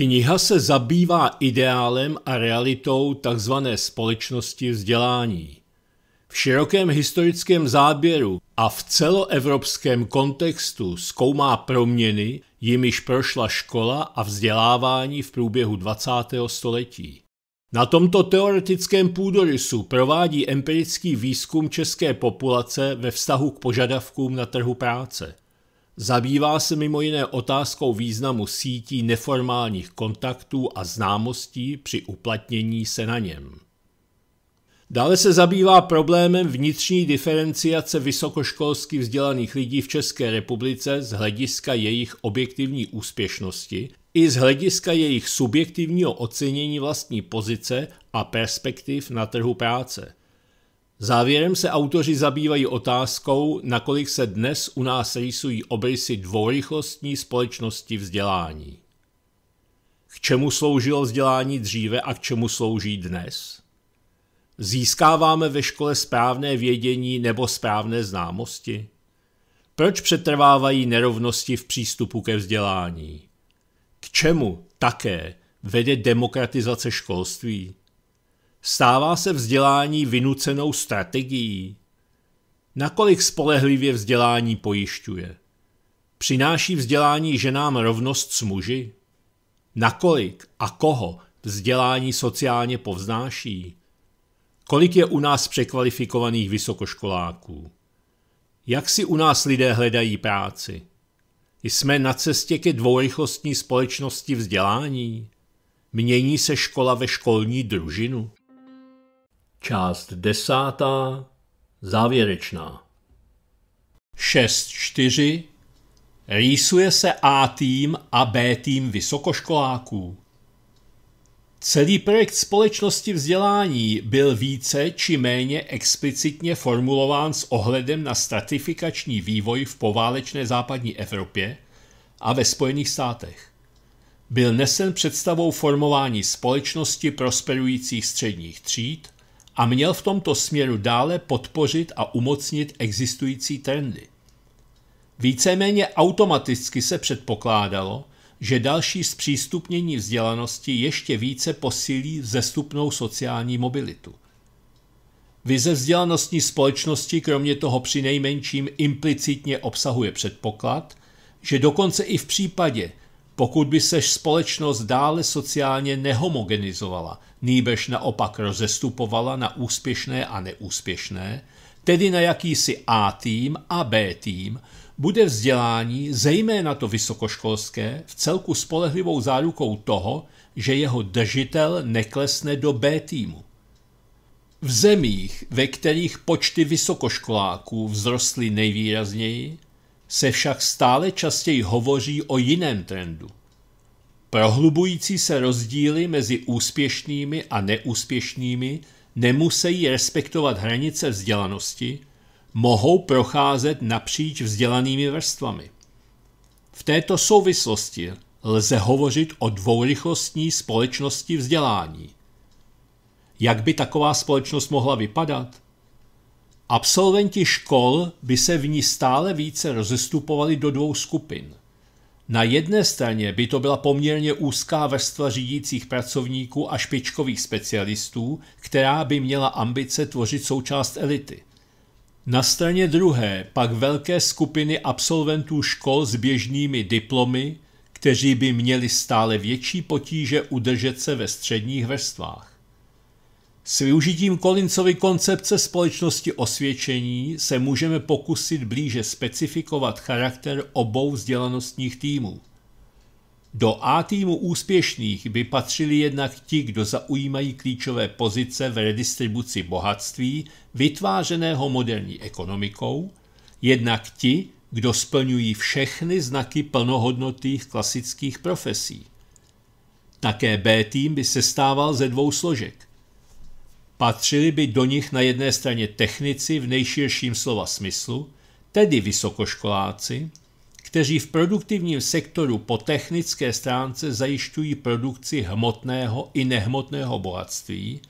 Kniha se zabývá ideálem a realitou tzv. společnosti vzdělání. V širokém historickém záběru a v celoevropském kontextu zkoumá proměny, jimiž prošla škola a vzdělávání v průběhu 20. století. Na tomto teoretickém půdorysu provádí empirický výzkum české populace ve vztahu k požadavkům na trhu práce – Zabývá se mimo jiné otázkou významu sítí neformálních kontaktů a známostí při uplatnění se na něm. Dále se zabývá problémem vnitřní diferenciace vysokoškolsky vzdělaných lidí v České republice z hlediska jejich objektivní úspěšnosti i z hlediska jejich subjektivního ocenění vlastní pozice a perspektiv na trhu práce. Závěrem se autoři zabývají otázkou, nakolik se dnes u nás rýsují obrysy dvourychlostní společnosti vzdělání. K čemu sloužilo vzdělání dříve a k čemu slouží dnes? Získáváme ve škole správné vědění nebo správné známosti? Proč přetrvávají nerovnosti v přístupu ke vzdělání? K čemu také vede demokratizace školství? Stává se vzdělání vynucenou strategií? Nakolik spolehlivě vzdělání pojišťuje? Přináší vzdělání ženám rovnost s muži? Nakolik a koho vzdělání sociálně povznáší? Kolik je u nás překvalifikovaných vysokoškoláků? Jak si u nás lidé hledají práci? Jsme na cestě ke dvourychlostní společnosti vzdělání? Mění se škola ve školní družinu? Část desátá, závěrečná. 6.4. Rýsuje se A tým a B tým vysokoškoláků. Celý projekt společnosti vzdělání byl více či méně explicitně formulován s ohledem na stratifikační vývoj v poválečné západní Evropě a ve Spojených státech. Byl nesen představou formování společnosti prosperujících středních tříd – a měl v tomto směru dále podpořit a umocnit existující trendy. Víceméně automaticky se předpokládalo, že další zpřístupnění vzdělanosti ještě více posílí zestupnou sociální mobilitu. Vize vzdělanostní společnosti kromě toho přinejmenším implicitně obsahuje předpoklad, že dokonce i v případě, pokud by sež společnost dále sociálně nehomogenizovala, nýbež naopak rozestupovala na úspěšné a neúspěšné, tedy na jakýsi A tým a B tým, bude vzdělání, zejména to vysokoškolské, v celku spolehlivou zárukou toho, že jeho držitel neklesne do B týmu. V zemích, ve kterých počty vysokoškoláků vzrostly nejvýrazněji, se však stále častěji hovoří o jiném trendu. Prohlubující se rozdíly mezi úspěšnými a neúspěšnými nemusí respektovat hranice vzdělanosti, mohou procházet napříč vzdělanými vrstvami. V této souvislosti lze hovořit o dvourychlostní společnosti vzdělání. Jak by taková společnost mohla vypadat? Absolventi škol by se v ní stále více rozestupovali do dvou skupin. Na jedné straně by to byla poměrně úzká vrstva řídících pracovníků a špičkových specialistů, která by měla ambice tvořit součást elity. Na straně druhé pak velké skupiny absolventů škol s běžnými diplomy, kteří by měli stále větší potíže udržet se ve středních vrstvách. S využitím Collinsovy koncepce společnosti osvědčení se můžeme pokusit blíže specifikovat charakter obou vzdělanostních týmů. Do A týmu úspěšných by patřili jednak ti, kdo zaujímají klíčové pozice v redistribuci bohatství vytvářeného moderní ekonomikou, jednak ti, kdo splňují všechny znaky plnohodnotných klasických profesí. Také B tým by se stával ze dvou složek Patřili by do nich na jedné straně technici v nejširším slova smyslu, tedy vysokoškoláci, kteří v produktivním sektoru po technické stránce zajišťují produkci hmotného i nehmotného bohatství,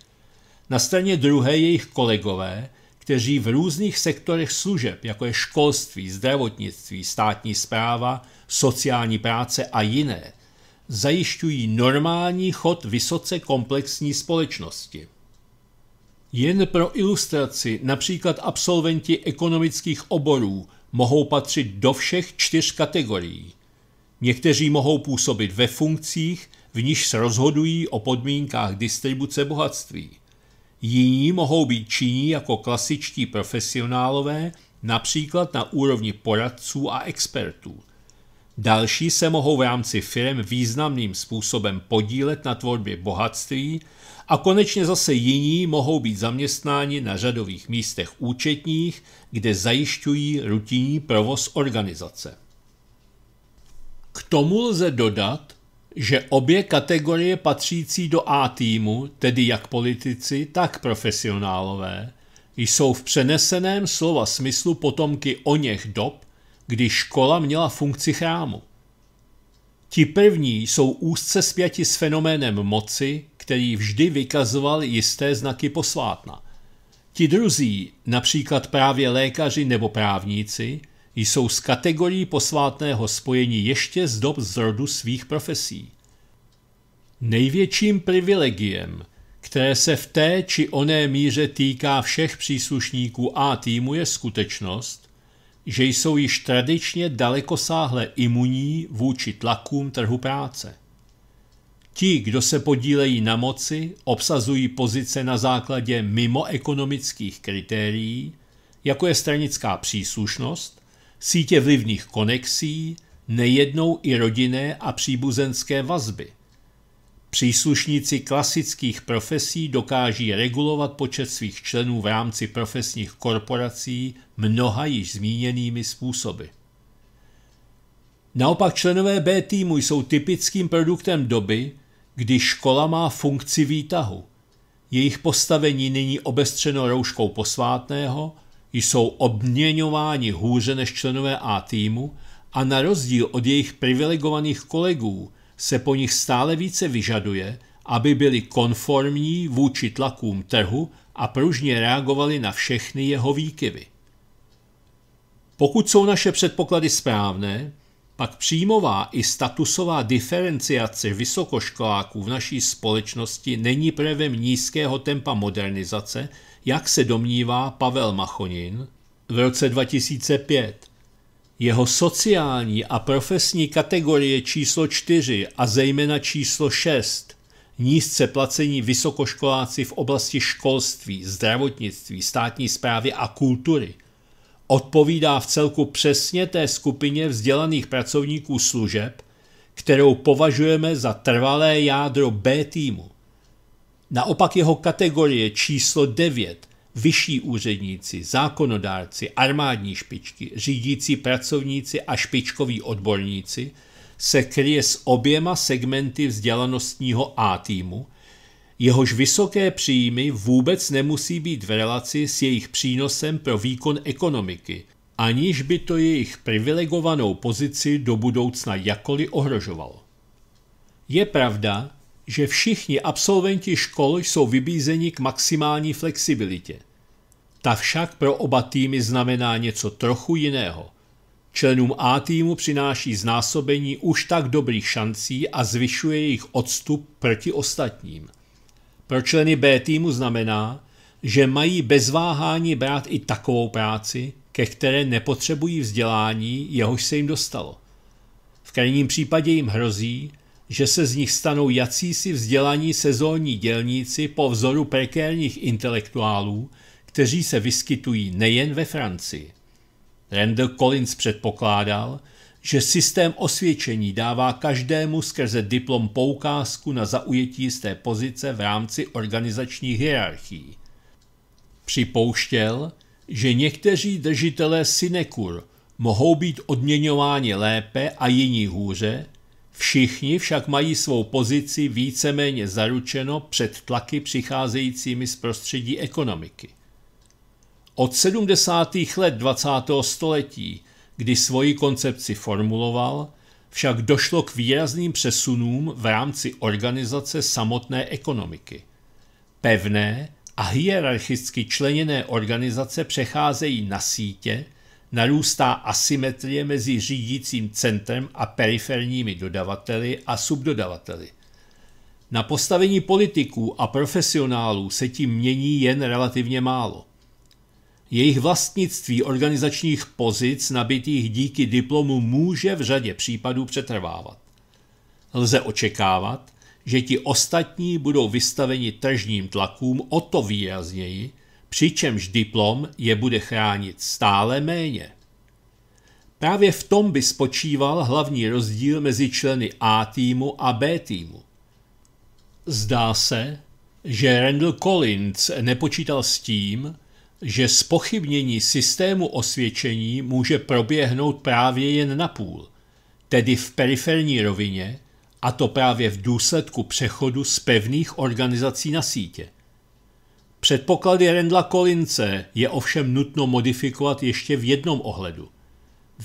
na straně druhé jejich kolegové, kteří v různých sektorech služeb, jako je školství, zdravotnictví, státní zpráva, sociální práce a jiné, zajišťují normální chod vysoce komplexní společnosti. Jen pro ilustraci například absolventi ekonomických oborů mohou patřit do všech čtyř kategorií. Někteří mohou působit ve funkcích, v níž se rozhodují o podmínkách distribuce bohatství. Jiní mohou být činí jako klasičtí profesionálové, například na úrovni poradců a expertů. Další se mohou v rámci firm významným způsobem podílet na tvorbě bohatství a konečně zase jiní mohou být zaměstnáni na řadových místech účetních, kde zajišťují rutinní provoz organizace. K tomu lze dodat, že obě kategorie patřící do A týmu, tedy jak politici, tak profesionálové, jsou v přeneseném slova smyslu potomky o něch dob, kdy škola měla funkci chrámu. Ti první jsou úzce spjati s fenoménem moci, který vždy vykazoval jisté znaky posvátna. Ti druzí, například právě lékaři nebo právníci, jsou z kategorií posvátného spojení ještě z dob zrodu svých profesí. Největším privilegiem, které se v té či oné míře týká všech příslušníků A týmu, je skutečnost, že jsou již tradičně dalekosáhle imunní vůči tlakům trhu práce. Ti, kdo se podílejí na moci, obsazují pozice na základě mimoekonomických kritérií, jako je stranická příslušnost, sítě vlivných konexí, nejednou i rodinné a příbuzenské vazby – Příslušníci klasických profesí dokáží regulovat počet svých členů v rámci profesních korporací mnoha již zmíněnými způsoby. Naopak členové B týmu jsou typickým produktem doby, kdy škola má funkci výtahu. Jejich postavení není obestřeno rouškou posvátného, jsou obměňováni hůře než členové A týmu a na rozdíl od jejich privilegovaných kolegů – se po nich stále více vyžaduje, aby byli konformní vůči tlakům trhu a pružně reagovali na všechny jeho výkyvy. Pokud jsou naše předpoklady správné, pak příjmová i statusová diferenciace vysokoškoláků v naší společnosti není prvem nízkého tempa modernizace, jak se domnívá Pavel Machonin v roce 2005. Jeho sociální a profesní kategorie číslo 4 a zejména číslo 6, nízce placení vysokoškoláci v oblasti školství, zdravotnictví, státní zprávy a kultury, odpovídá v celku přesně té skupině vzdělaných pracovníků služeb, kterou považujeme za trvalé jádro B týmu. Naopak jeho kategorie číslo 9 vyšší úředníci, zákonodárci, armádní špičky, řídící pracovníci a špičkoví odborníci se kryje s oběma segmenty vzdělanostního A týmu, jehož vysoké příjmy vůbec nemusí být v relaci s jejich přínosem pro výkon ekonomiky, aniž by to jejich privilegovanou pozici do budoucna jakoli ohrožovalo. Je pravda, že všichni absolventi škol jsou vybízeni k maximální flexibilitě – ta však pro oba týmy znamená něco trochu jiného. Členům A týmu přináší znásobení už tak dobrých šancí a zvyšuje jejich odstup proti ostatním. Pro členy B týmu znamená, že mají bez váhání brát i takovou práci, ke které nepotřebují vzdělání, jehož se jim dostalo. V krajním případě jim hrozí, že se z nich stanou jacísi vzdělaní sezónní dělníci po vzoru prekérních intelektuálů, kteří se vyskytují nejen ve Francii. Randall Collins předpokládal, že systém osvědčení dává každému skrze diplom poukázku na zaujetí z té pozice v rámci organizačních hierarchií. Připouštěl, že někteří držitelé sinekur mohou být odměňováni lépe a jiní hůře, všichni však mají svou pozici víceméně zaručeno před tlaky přicházejícími z prostředí ekonomiky. Od 70. let 20. století, kdy svoji koncepci formuloval, však došlo k výrazným přesunům v rámci organizace samotné ekonomiky. Pevné a hierarchicky členěné organizace přecházejí na sítě, narůstá asymetrie mezi řídícím centrem a periferními dodavateli a subdodavateli. Na postavení politiků a profesionálů se tím mění jen relativně málo. Jejich vlastnictví organizačních pozic nabitých díky diplomu může v řadě případů přetrvávat. Lze očekávat, že ti ostatní budou vystaveni tržním tlakům o to výrazněji, přičemž diplom je bude chránit stále méně. Právě v tom by spočíval hlavní rozdíl mezi členy A týmu a B týmu. Zdá se, že Randall Collins nepočítal s tím, že spochybnění systému osvědčení může proběhnout právě jen napůl, tedy v periferní rovině, a to právě v důsledku přechodu z pevných organizací na sítě. Předpoklady Rendla Kolince je ovšem nutno modifikovat ještě v jednom ohledu.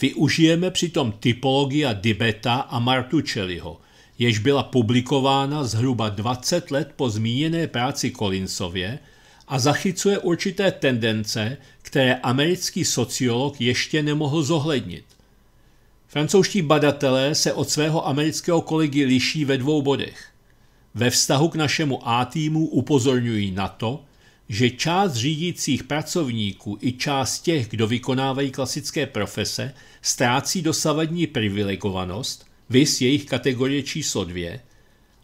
Využijeme přitom typologia Dibeta a Martuccelliho, jež byla publikována zhruba 20 let po zmíněné práci Kolincově a zachycuje určité tendence, které americký sociolog ještě nemohl zohlednit. Francouzští badatelé se od svého amerického kolegy liší ve dvou bodech. Ve vztahu k našemu A týmu upozorňují na to, že část řídících pracovníků i část těch, kdo vykonávají klasické profese, ztrácí dosavadní privilegovanost, vys jejich kategorie číslo dvě,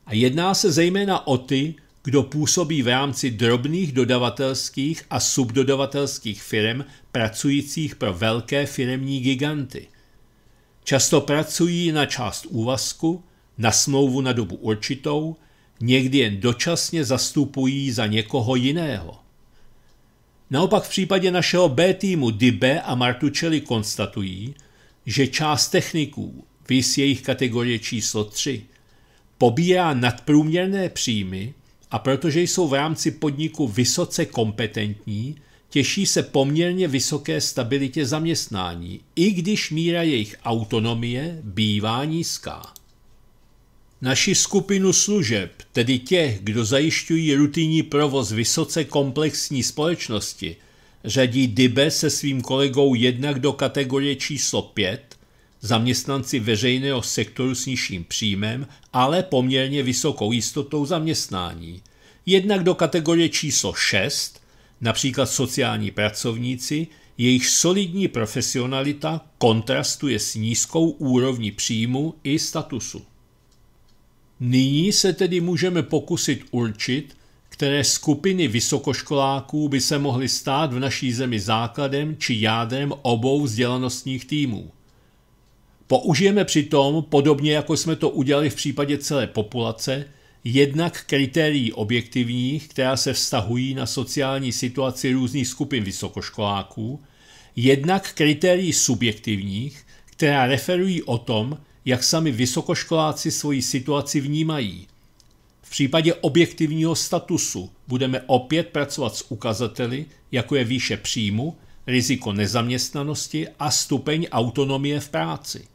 a jedná se zejména o ty, kdo působí v rámci drobných dodavatelských a subdodavatelských firm pracujících pro velké firemní giganty. Často pracují na část úvazku, na smlouvu na dobu určitou, někdy jen dočasně zastupují za někoho jiného. Naopak v případě našeho B týmu Dibe a Martučeli konstatují, že část techniků, vys jejich kategorie číslo 3, pobírá nadprůměrné příjmy a protože jsou v rámci podniku vysoce kompetentní, těší se poměrně vysoké stabilitě zaměstnání, i když míra jejich autonomie bývá nízká. Naši skupinu služeb, tedy těch, kdo zajišťují rutinní provoz vysoce komplexní společnosti, řadí Dibe se svým kolegou jednak do kategorie číslo 5 zaměstnanci veřejného sektoru s nižším příjmem, ale poměrně vysokou jistotou zaměstnání. Jednak do kategorie číslo 6, například sociální pracovníci, jejich solidní profesionalita kontrastuje s nízkou úrovní příjmu i statusu. Nyní se tedy můžeme pokusit určit, které skupiny vysokoškoláků by se mohly stát v naší zemi základem či jádrem obou vzdělanostních týmů – Použijeme přitom, podobně jako jsme to udělali v případě celé populace, jednak kritérií objektivních, která se vztahují na sociální situaci různých skupin vysokoškoláků, jednak kritérií subjektivních, která referují o tom, jak sami vysokoškoláci svoji situaci vnímají. V případě objektivního statusu budeme opět pracovat s ukazateli, jako je výše příjmu, riziko nezaměstnanosti a stupeň autonomie v práci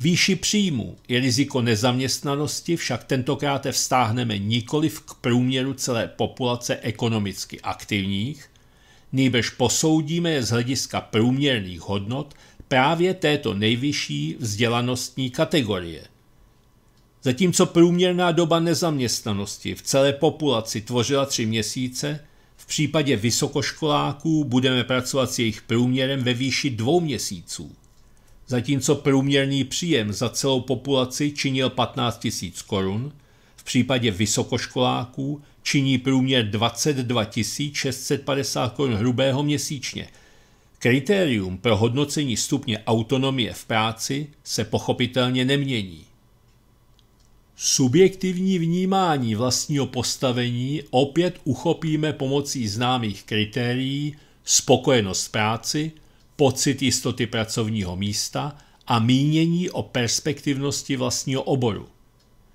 výši příjmů i riziko nezaměstnanosti však tentokrát vztáhneme nikoliv k průměru celé populace ekonomicky aktivních, nýbrž posoudíme je z hlediska průměrných hodnot právě této nejvyšší vzdělanostní kategorie. Zatímco průměrná doba nezaměstnanosti v celé populaci tvořila tři měsíce, v případě vysokoškoláků budeme pracovat s jejich průměrem ve výši dvou měsíců – zatímco průměrný příjem za celou populaci činil 15 000 korun, v případě vysokoškoláků činí průměr 22 650 korun hrubého měsíčně. Kritérium pro hodnocení stupně autonomie v práci se pochopitelně nemění. Subjektivní vnímání vlastního postavení opět uchopíme pomocí známých kritérií spokojenost práci, pocit jistoty pracovního místa a mínění o perspektivnosti vlastního oboru.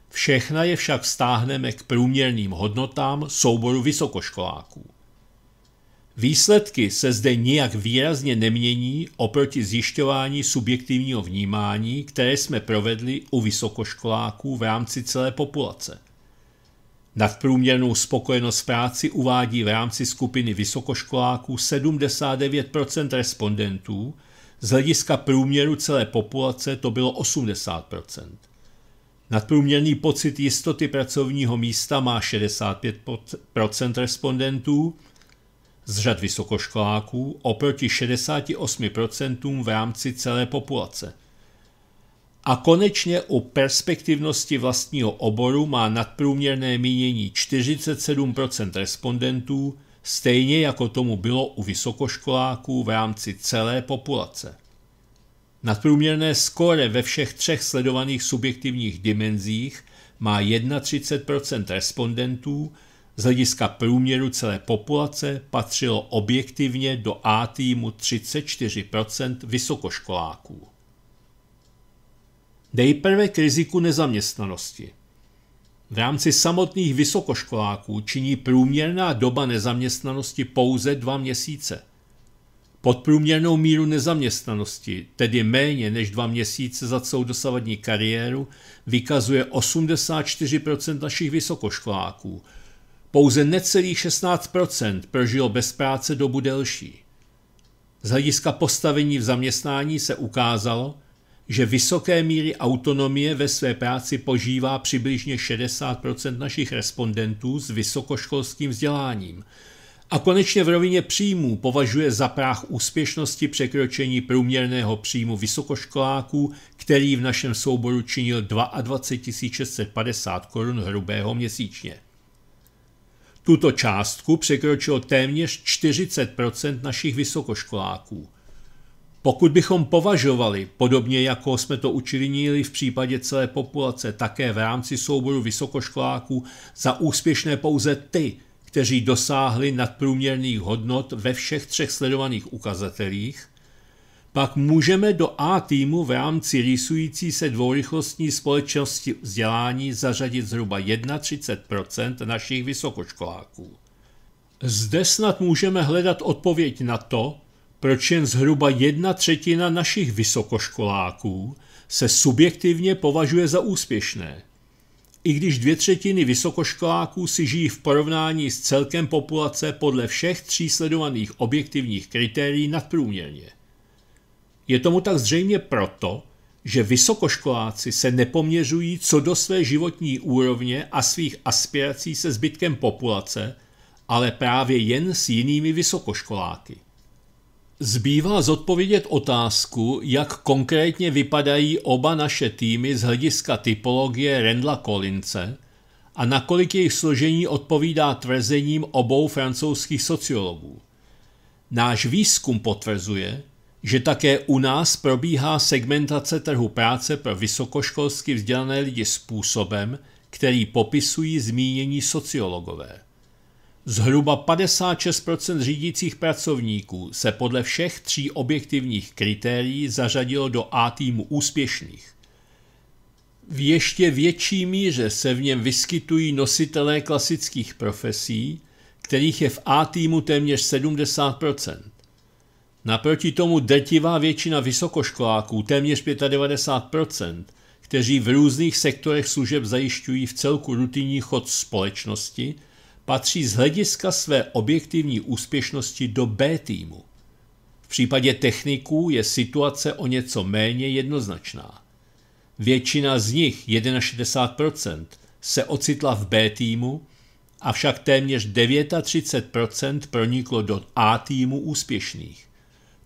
Všechna je však stáhneme k průměrným hodnotám souboru vysokoškoláků. Výsledky se zde nijak výrazně nemění oproti zjišťování subjektivního vnímání, které jsme provedli u vysokoškoláků v rámci celé populace – Nadprůměrnou spokojenost práci uvádí v rámci skupiny vysokoškoláků 79 respondentů, z hlediska průměru celé populace to bylo 80 Nadprůměrný pocit jistoty pracovního místa má 65 respondentů z řad vysokoškoláků oproti 68 v rámci celé populace – a konečně u perspektivnosti vlastního oboru má nadprůměrné mínění 47% respondentů, stejně jako tomu bylo u vysokoškoláků v rámci celé populace. Nadprůměrné skóre ve všech třech sledovaných subjektivních dimenzích má 31% respondentů, z hlediska průměru celé populace patřilo objektivně do A týmu 34% vysokoškoláků. Nejprve k riziku nezaměstnanosti. V rámci samotných vysokoškoláků činí průměrná doba nezaměstnanosti pouze dva měsíce. Podprůměrnou míru nezaměstnanosti, tedy méně než dva měsíce za celou dosavadní kariéru, vykazuje 84% našich vysokoškoláků. Pouze necelých 16% prožilo bez práce dobu delší. Z hlediska postavení v zaměstnání se ukázalo, že vysoké míry autonomie ve své práci požívá přibližně 60 našich respondentů s vysokoškolským vzděláním. A konečně v rovině příjmů považuje za práh úspěšnosti překročení průměrného příjmu vysokoškoláků, který v našem souboru činil 22 650 korun hrubého měsíčně. Tuto částku překročilo téměř 40 našich vysokoškoláků – pokud bychom považovali, podobně jako jsme to učinili v případě celé populace, také v rámci souboru vysokoškoláků za úspěšné pouze ty, kteří dosáhli nadprůměrných hodnot ve všech třech sledovaných ukazatelích, pak můžeme do A týmu v rámci rýsující se dvourychlostní společnosti vzdělání zařadit zhruba 31 našich vysokoškoláků. Zde snad můžeme hledat odpověď na to, proč jen zhruba jedna třetina našich vysokoškoláků se subjektivně považuje za úspěšné. I když dvě třetiny vysokoškoláků si žijí v porovnání s celkem populace podle všech tří sledovaných objektivních kritérií nadprůměrně. Je tomu tak zřejmě proto, že vysokoškoláci se nepoměřují co do své životní úrovně a svých aspirací se zbytkem populace, ale právě jen s jinými vysokoškoláky. Zbývá zodpovědět otázku, jak konkrétně vypadají oba naše týmy z hlediska typologie Rendla Kolince a nakolik jejich složení odpovídá tvrzením obou francouzských sociologů. Náš výzkum potvrzuje, že také u nás probíhá segmentace trhu práce pro vysokoškolsky vzdělané lidi způsobem, který popisují zmínění sociologové. Zhruba 56 řídících pracovníků se podle všech tří objektivních kritérií zařadilo do A týmu úspěšných. V ještě větší míře se v něm vyskytují nositelé klasických profesí, kterých je v A týmu téměř 70 Naproti tomu drtivá většina vysokoškoláků, téměř 95%, kteří v různých sektorech služeb zajišťují v celku rutinní chod společnosti, patří z hlediska své objektivní úspěšnosti do B týmu. V případě techniků je situace o něco méně jednoznačná. Většina z nich, 61%, se ocitla v B týmu, avšak téměř 39% proniklo do A týmu úspěšných.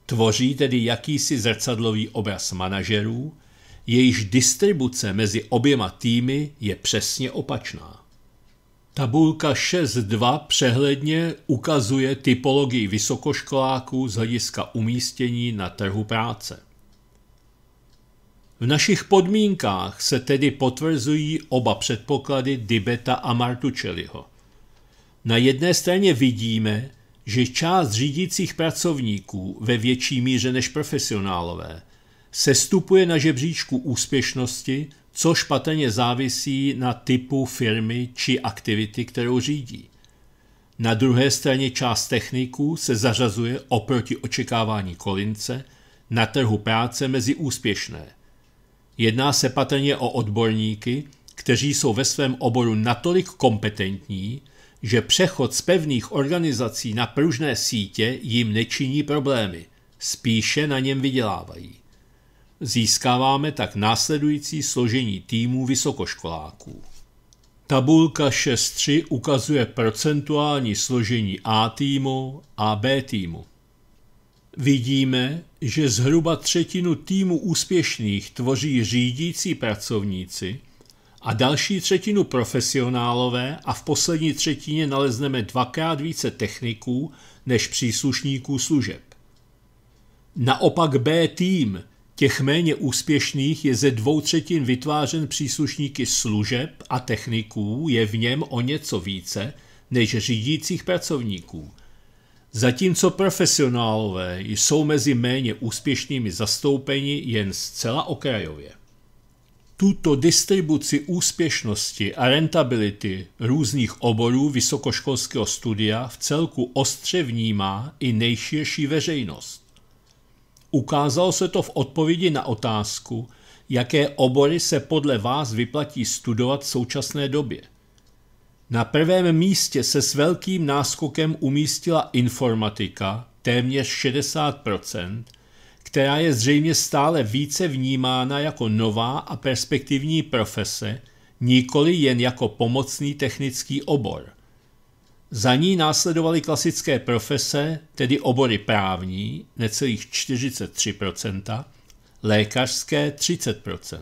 Tvoří tedy jakýsi zrcadlový obraz manažerů, jejíž distribuce mezi oběma týmy je přesně opačná. Tabulka 6.2 přehledně ukazuje typologii vysokoškoláků z hlediska umístění na trhu práce. V našich podmínkách se tedy potvrzují oba předpoklady Dibeta a Martučeliho. Na jedné straně vidíme, že část řídících pracovníků ve větší míře než profesionálové sestupuje na žebříčku úspěšnosti což patrně závisí na typu firmy či aktivity, kterou řídí. Na druhé straně část techniků se zařazuje oproti očekávání Kolince na trhu práce mezi úspěšné. Jedná se patrně o odborníky, kteří jsou ve svém oboru natolik kompetentní, že přechod z pevných organizací na pružné sítě jim nečiní problémy, spíše na něm vydělávají. Získáváme tak následující složení týmů vysokoškoláků. Tabulka 6.3 ukazuje procentuální složení A týmu a B týmu. Vidíme, že zhruba třetinu týmu úspěšných tvoří řídící pracovníci a další třetinu profesionálové a v poslední třetině nalezneme dvakrát více techniků než příslušníků služeb. Naopak B tým – Těch méně úspěšných je ze dvou třetin vytvářen příslušníky služeb a techniků, je v něm o něco více než řídících pracovníků. Zatímco profesionálové jsou mezi méně úspěšnými zastoupeni jen zcela okrajově. Tuto distribuci úspěšnosti a rentability různých oborů vysokoškolského studia v celku ostře vnímá i nejširší veřejnost. Ukázalo se to v odpovědi na otázku, jaké obory se podle vás vyplatí studovat v současné době. Na prvém místě se s velkým náskokem umístila informatika, téměř 60%, která je zřejmě stále více vnímána jako nová a perspektivní profese, nikoli jen jako pomocný technický obor. Za ní následovaly klasické profese, tedy obory právní, necelých 43%, lékařské 30%.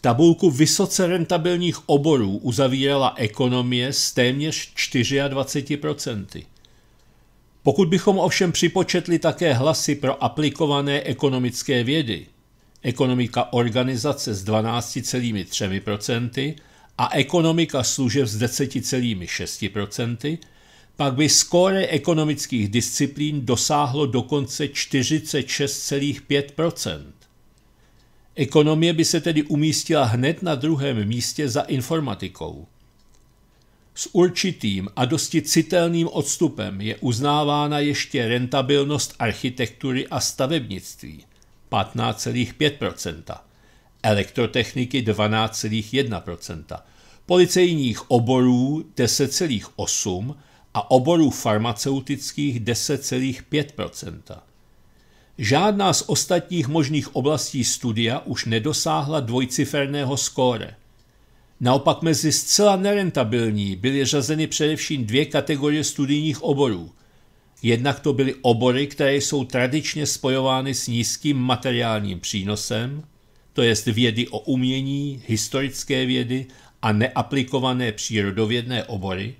Tabulku vysoce rentabilních oborů uzavírala ekonomie s téměř 24%. Pokud bychom ovšem připočetli také hlasy pro aplikované ekonomické vědy, ekonomika organizace s 12,3% a ekonomika služeb s 10,6%, pak by skóre ekonomických disciplín dosáhlo dokonce 46,5%. Ekonomie by se tedy umístila hned na druhém místě za informatikou. S určitým a dosti citelným odstupem je uznávána ještě rentabilnost architektury a stavebnictví 15,5%, elektrotechniky 12,1%, policejních oborů 10,8 a oborů farmaceutických 10,5 Žádná z ostatních možných oblastí studia už nedosáhla dvojciferného skóre. Naopak mezi zcela nerentabilní byly řazeny především dvě kategorie studijních oborů. Jednak to byly obory, které jsou tradičně spojovány s nízkým materiálním přínosem, to jest vědy o umění, historické vědy a neaplikované přírodovědné obory,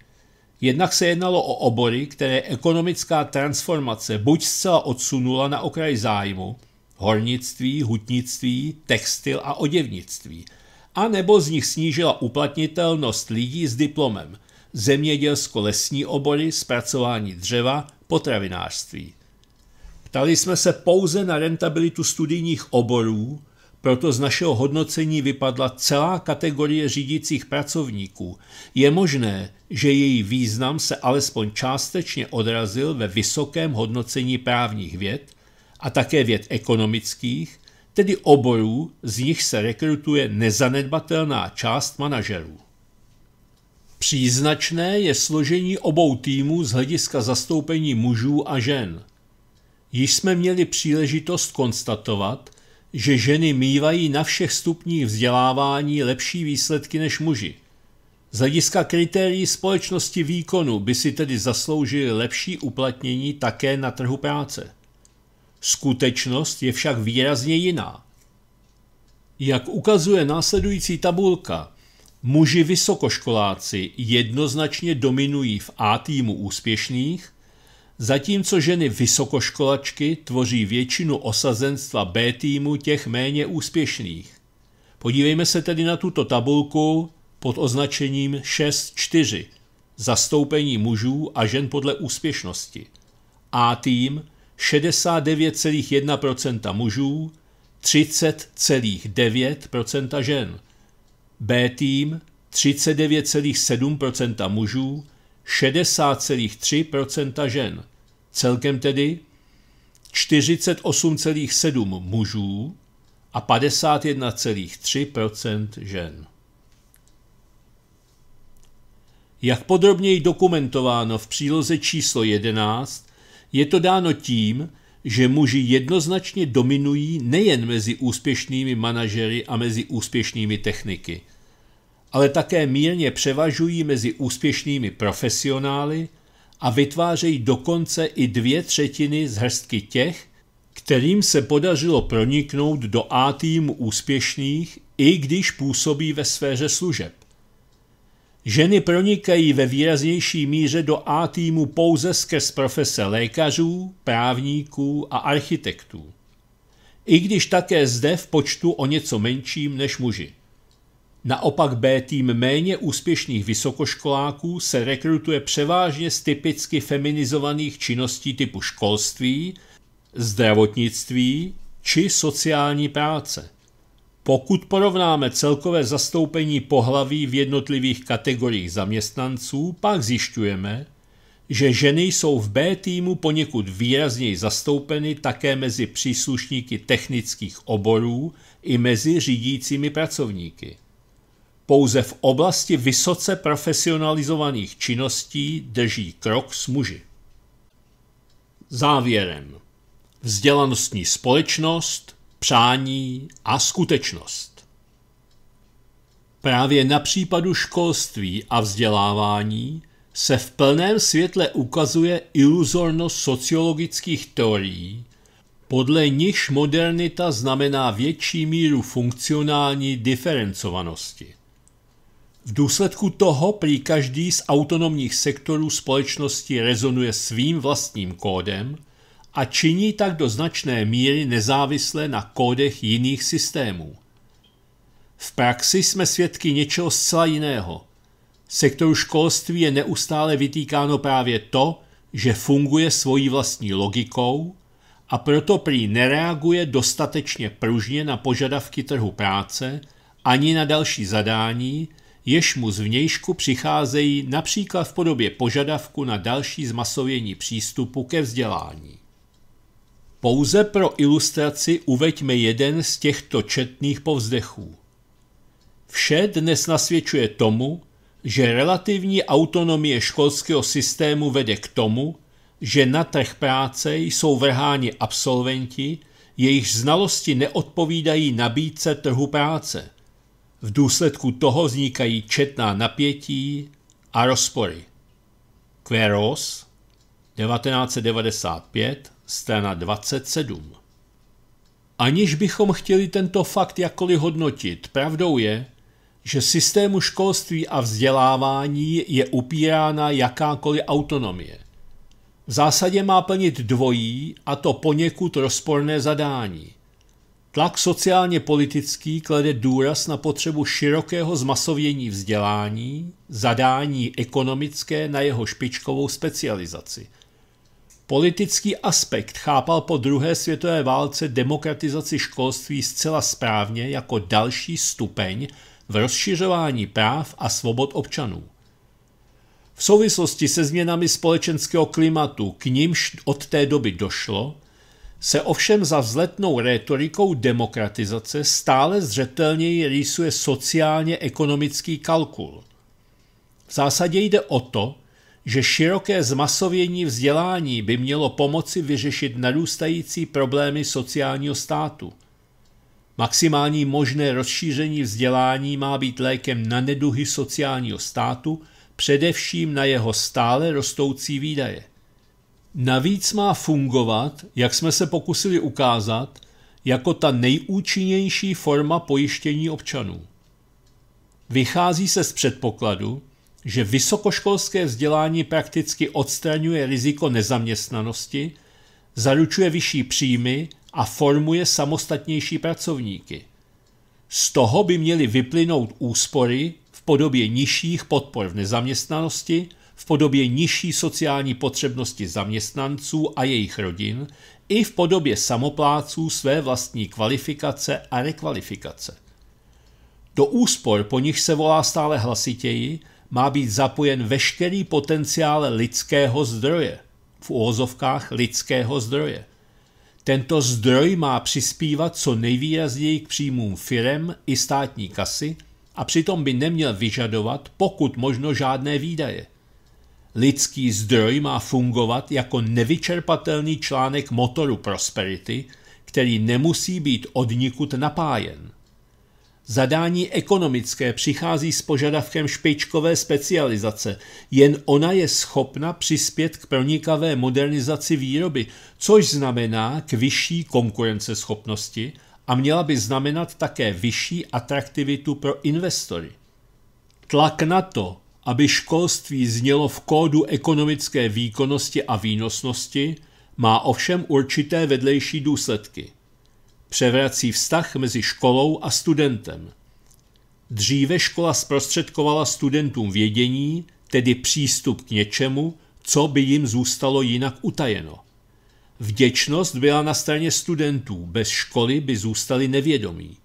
jednak se jednalo o obory, které ekonomická transformace buď zcela odsunula na okraj zájmu, hornictví, hutnictví, textil a oděvnictví, a nebo z nich snížila uplatnitelnost lidí s diplomem, zemědělsko-lesní obory, zpracování dřeva, potravinářství. Ptali jsme se pouze na rentabilitu studijních oborů, proto z našeho hodnocení vypadla celá kategorie řídících pracovníků. Je možné, že její význam se alespoň částečně odrazil ve vysokém hodnocení právních věd a také věd ekonomických, tedy oborů, z nich se rekrutuje nezanedbatelná část manažerů. Příznačné je složení obou týmů z hlediska zastoupení mužů a žen. Již jsme měli příležitost konstatovat, že ženy mývají na všech stupních vzdělávání lepší výsledky než muži. Z hlediska kritérií společnosti výkonu by si tedy zasloužili lepší uplatnění také na trhu práce. Skutečnost je však výrazně jiná. Jak ukazuje následující tabulka, muži vysokoškoláci jednoznačně dominují v A týmu úspěšných – zatímco ženy vysokoškolačky tvoří většinu osazenstva B týmu těch méně úspěšných. Podívejme se tedy na tuto tabulku pod označením 6-4 zastoupení mužů a žen podle úspěšnosti. A tým 69,1% mužů, 30,9% žen. B tým 39,7% mužů, 60,3% žen. Celkem tedy 48,7 mužů a 51,3 žen. Jak podrobněji dokumentováno v příloze číslo 11, je to dáno tím, že muži jednoznačně dominují nejen mezi úspěšnými manažery a mezi úspěšnými techniky, ale také mírně převažují mezi úspěšnými profesionály – a vytvářejí dokonce i dvě třetiny z hrstky těch, kterým se podařilo proniknout do A týmu úspěšných, i když působí ve sféře služeb. Ženy pronikají ve výraznější míře do A týmu pouze skrz profese lékařů, právníků a architektů. I když také zde v počtu o něco menším než muži. Naopak B tým méně úspěšných vysokoškoláků se rekrutuje převážně z typicky feminizovaných činností typu školství, zdravotnictví či sociální práce. Pokud porovnáme celkové zastoupení pohlaví v jednotlivých kategoriích zaměstnanců, pak zjišťujeme, že ženy jsou v B týmu poněkud výrazněji zastoupeny také mezi příslušníky technických oborů i mezi řídícími pracovníky pouze v oblasti vysoce profesionalizovaných činností drží krok s muži. Závěrem. Vzdělanostní společnost, přání a skutečnost. Právě na případu školství a vzdělávání se v plném světle ukazuje iluzornost sociologických teorií, podle nichž modernita znamená větší míru funkcionální diferencovanosti. V důsledku toho prý každý z autonomních sektorů společnosti rezonuje svým vlastním kódem a činí tak do značné míry nezávisle na kódech jiných systémů. V praxi jsme svědky něčeho zcela jiného. Sektoru školství je neustále vytýkáno právě to, že funguje svojí vlastní logikou a proto prý nereaguje dostatečně pružně na požadavky trhu práce ani na další zadání, jež mu zvnějšku přicházejí například v podobě požadavku na další zmasovění přístupu ke vzdělání. Pouze pro ilustraci uveďme jeden z těchto četných povzdechů. Vše dnes nasvědčuje tomu, že relativní autonomie školského systému vede k tomu, že na trh práce jsou vrháni absolventi, jejichž znalosti neodpovídají nabídce trhu práce – v důsledku toho vznikají četná napětí a rozpory. Queros 1995, strana 27. Aniž bychom chtěli tento fakt jakkoliv hodnotit, pravdou je, že systému školství a vzdělávání je upírána jakákoliv autonomie. V zásadě má plnit dvojí a to poněkud rozporné zadání – Tlak sociálně politický klade důraz na potřebu širokého zmasovění vzdělání, zadání ekonomické na jeho špičkovou specializaci. Politický aspekt chápal po druhé světové válce demokratizaci školství zcela správně jako další stupeň v rozšiřování práv a svobod občanů. V souvislosti se změnami společenského klimatu, k nímž od té doby došlo, se ovšem za vzletnou rétorikou demokratizace stále zřetelněji rýsuje sociálně-ekonomický kalkul. V zásadě jde o to, že široké zmasovění vzdělání by mělo pomoci vyřešit narůstající problémy sociálního státu. Maximální možné rozšíření vzdělání má být lékem na neduhy sociálního státu, především na jeho stále rostoucí výdaje. Navíc má fungovat, jak jsme se pokusili ukázat, jako ta nejúčinnější forma pojištění občanů. Vychází se z předpokladu, že vysokoškolské vzdělání prakticky odstraňuje riziko nezaměstnanosti, zaručuje vyšší příjmy a formuje samostatnější pracovníky. Z toho by měly vyplynout úspory v podobě nižších podpor v nezaměstnanosti – v podobě nižší sociální potřebnosti zaměstnanců a jejich rodin i v podobě samopláců své vlastní kvalifikace a rekvalifikace. Do úspor, po nich se volá stále hlasitěji, má být zapojen veškerý potenciál lidského zdroje, v úvozovkách lidského zdroje. Tento zdroj má přispívat co nejvýrazněji k příjmům firem i státní kasy a přitom by neměl vyžadovat pokud možno žádné výdaje – Lidský zdroj má fungovat jako nevyčerpatelný článek motoru prosperity, který nemusí být odnikud napájen. Zadání ekonomické přichází s požadavkem špičkové specializace, jen ona je schopna přispět k pronikavé modernizaci výroby, což znamená k vyšší konkurenceschopnosti a měla by znamenat také vyšší atraktivitu pro investory. Tlak na to, aby školství znělo v kódu ekonomické výkonnosti a výnosnosti, má ovšem určité vedlejší důsledky. Převrací vztah mezi školou a studentem. Dříve škola zprostředkovala studentům vědění, tedy přístup k něčemu, co by jim zůstalo jinak utajeno. Vděčnost byla na straně studentů, bez školy by zůstali nevědomí.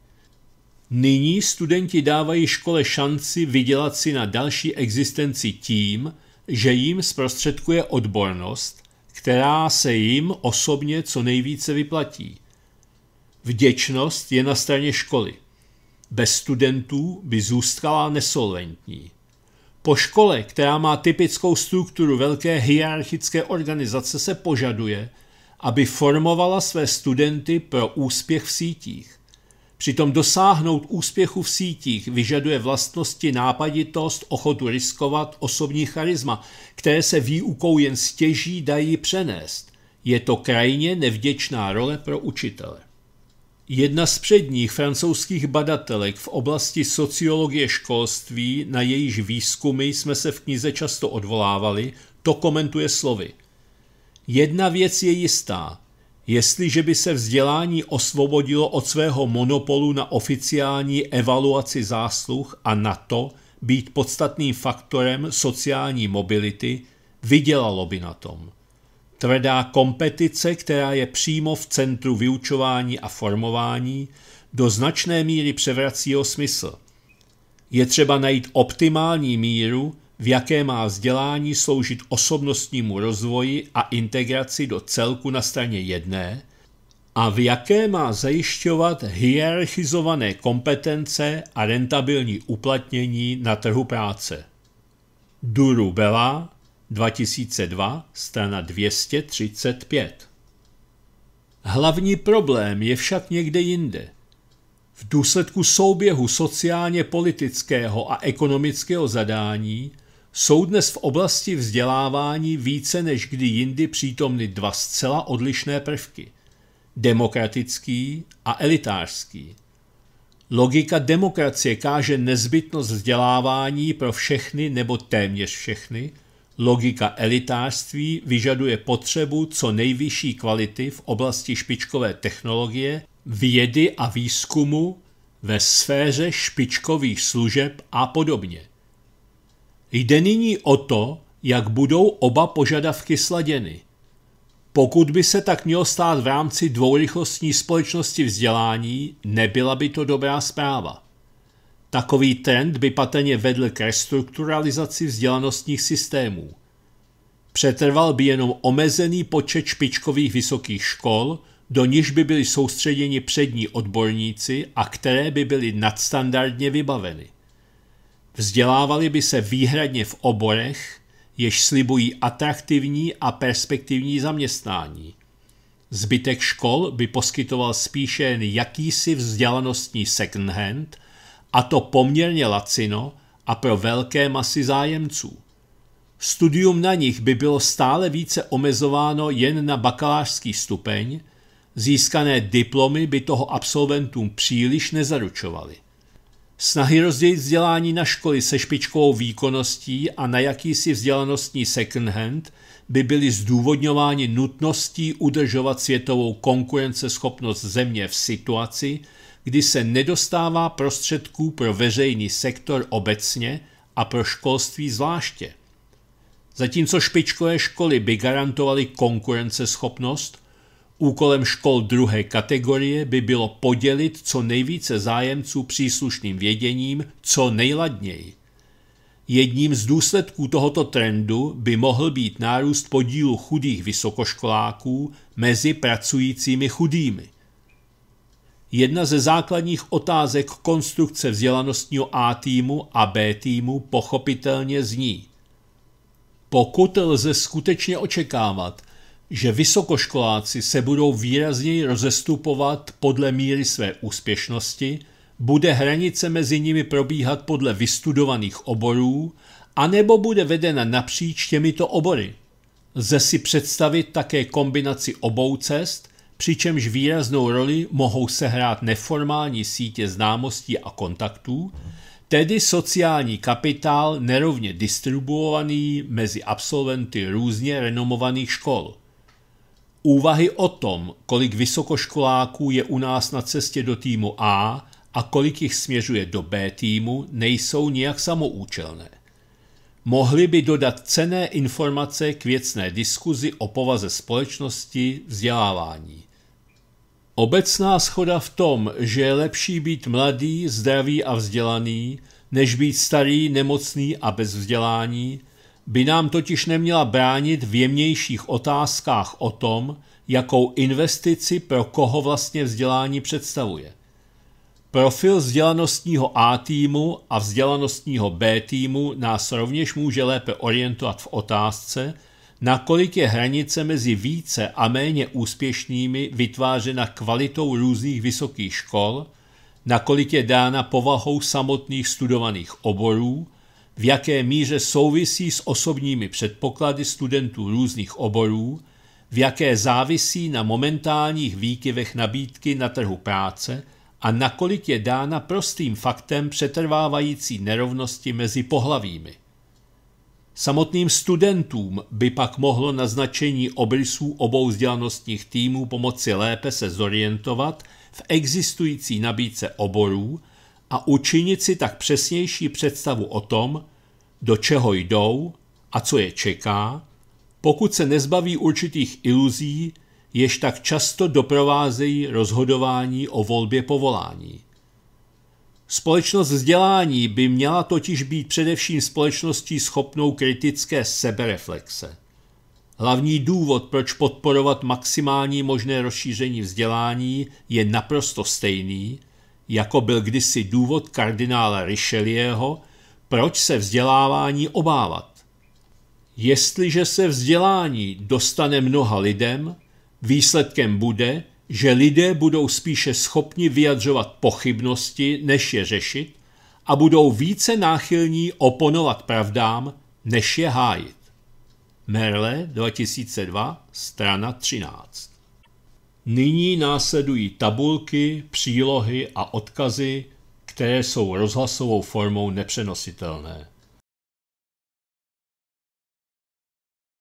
Nyní studenti dávají škole šanci vydělat si na další existenci tím, že jim zprostředkuje odbornost, která se jim osobně co nejvíce vyplatí. Vděčnost je na straně školy. Bez studentů by zůstala nesolventní. Po škole, která má typickou strukturu velké hierarchické organizace, se požaduje, aby formovala své studenty pro úspěch v sítích – Přitom dosáhnout úspěchu v sítích vyžaduje vlastnosti nápaditost, ochotu riskovat, osobní charisma, které se výukou jen stěží dají přenést. Je to krajně nevděčná role pro učitele. Jedna z předních francouzských badatelek v oblasti sociologie školství, na jejíž výzkumy jsme se v knize často odvolávali, to komentuje slovy. Jedna věc je jistá. Jestliže by se vzdělání osvobodilo od svého monopolu na oficiální evaluaci zásluh a na to být podstatným faktorem sociální mobility, vydělalo by na tom. Tvrdá kompetice, která je přímo v centru vyučování a formování, do značné míry převrací jeho smysl. Je třeba najít optimální míru, v jaké má vzdělání sloužit osobnostnímu rozvoji a integraci do celku na straně jedné a v jaké má zajišťovat hierarchizované kompetence a rentabilní uplatnění na trhu práce. Duru Bela, 2002, strana 235. Hlavní problém je však někde jinde. V důsledku souběhu sociálně-politického a ekonomického zadání – jsou dnes v oblasti vzdělávání více než kdy jindy přítomny dva zcela odlišné prvky – demokratický a elitářský. Logika demokracie káže nezbytnost vzdělávání pro všechny nebo téměř všechny, logika elitářství vyžaduje potřebu co nejvyšší kvality v oblasti špičkové technologie, vědy a výzkumu ve sféře špičkových služeb a podobně – Jde nyní o to, jak budou oba požadavky sladěny. Pokud by se tak mělo stát v rámci dvourychlostní společnosti vzdělání, nebyla by to dobrá zpráva. Takový trend by patrně vedl k restrukturalizaci vzdělanostních systémů. Přetrval by jenom omezený počet špičkových vysokých škol, do níž by byli soustředěni přední odborníci a které by byly nadstandardně vybaveny. Vzdělávali by se výhradně v oborech, jež slibují atraktivní a perspektivní zaměstnání. Zbytek škol by poskytoval spíše jen jakýsi vzdělanostní second-hand, a to poměrně lacino a pro velké masy zájemců. Studium na nich by bylo stále více omezováno jen na bakalářský stupeň, získané diplomy by toho absolventům příliš nezaručovaly. Snahy rozdělit vzdělání na školy se špičkovou výkonností a na jakýsi vzdělanostní second hand by byly zdůvodňovány nutností udržovat světovou konkurenceschopnost země v situaci, kdy se nedostává prostředků pro veřejný sektor obecně a pro školství zvláště. Zatímco špičkové školy by garantovaly konkurenceschopnost, Úkolem škol druhé kategorie by bylo podělit co nejvíce zájemců příslušným věděním co nejladněji. Jedním z důsledků tohoto trendu by mohl být nárůst podílu chudých vysokoškoláků mezi pracujícími chudými. Jedna ze základních otázek konstrukce vzdělanostního A týmu a B týmu pochopitelně zní. Pokud lze skutečně očekávat, že vysokoškoláci se budou výrazněji rozestupovat podle míry své úspěšnosti, bude hranice mezi nimi probíhat podle vystudovaných oborů, anebo bude vedena napříč těmito obory. Lze si představit také kombinaci obou cest, přičemž výraznou roli mohou sehrát neformální sítě známostí a kontaktů, tedy sociální kapitál nerovně distribuovaný mezi absolventy různě renomovaných škol. Úvahy o tom, kolik vysokoškoláků je u nás na cestě do týmu A a kolik jich směřuje do B týmu, nejsou nijak samoučelné. Mohly by dodat cené informace k věcné diskuzi o povaze společnosti vzdělávání. Obecná schoda v tom, že je lepší být mladý, zdravý a vzdělaný, než být starý, nemocný a bez vzdělání, by nám totiž neměla bránit v jemnějších otázkách o tom, jakou investici pro koho vlastně vzdělání představuje. Profil vzdělanostního A týmu a vzdělanostního B týmu nás rovněž může lépe orientovat v otázce, nakolik je hranice mezi více a méně úspěšnými vytvářena kvalitou různých vysokých škol, nakolik je dána povahou samotných studovaných oborů v jaké míře souvisí s osobními předpoklady studentů různých oborů, v jaké závisí na momentálních výkyvech nabídky na trhu práce a nakolik je dána prostým faktem přetrvávající nerovnosti mezi pohlavími. Samotným studentům by pak mohlo na značení obrysů obou vzdělanostních týmů pomoci lépe se zorientovat v existující nabídce oborů, a učinit si tak přesnější představu o tom, do čeho jdou a co je čeká, pokud se nezbaví určitých iluzí, jež tak často doprovázejí rozhodování o volbě povolání. Společnost vzdělání by měla totiž být především společností schopnou kritické sebereflexe. Hlavní důvod, proč podporovat maximální možné rozšíření vzdělání, je naprosto stejný – jako byl kdysi důvod kardinála Richelieuho, proč se vzdělávání obávat. Jestliže se vzdělání dostane mnoha lidem, výsledkem bude, že lidé budou spíše schopni vyjadřovat pochybnosti, než je řešit, a budou více náchylní oponovat pravdám, než je hájit. Merle 2002, strana 13. Nyní následují tabulky, přílohy a odkazy, které jsou rozhlasovou formou nepřenositelné.